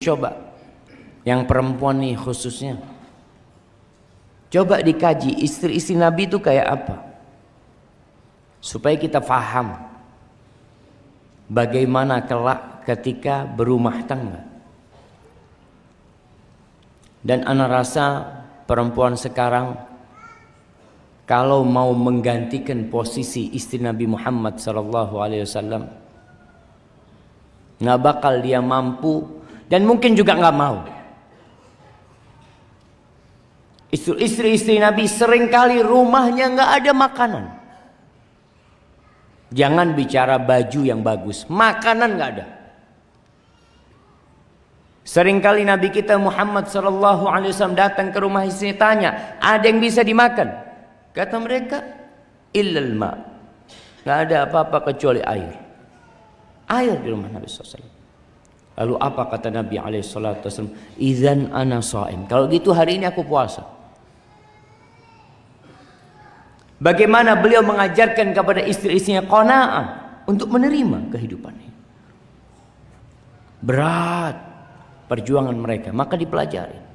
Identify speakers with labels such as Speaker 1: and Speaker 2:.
Speaker 1: Coba yang perempuan nih khususnya. Coba dikaji istri-istri Nabi itu kayak apa? Supaya kita paham bagaimana kelak ketika berumah tangga. Dan anak rasa perempuan sekarang kalau mau menggantikan posisi istri Nabi Muhammad SAW, nggak bakal dia mampu dan mungkin juga nggak mau. Istri-istri Nabi seringkali rumahnya nggak ada makanan. Jangan bicara baju yang bagus, makanan nggak ada. Seringkali Nabi kita Muhammad Shallallahu Alaihi Wasallam datang ke rumah istri tanya, ada yang bisa dimakan? Kata mereka, illal ma, nggak ada apa-apa kecuali air. Air di rumah Nabi Sallallahu Lalu apa kata Nabi SAW? Izan ana saim. Kalau gitu hari ini aku puasa. Bagaimana beliau mengajarkan kepada istri-istrinya qanaah untuk menerima kehidupan ini. Berat perjuangan mereka, maka dipelajari.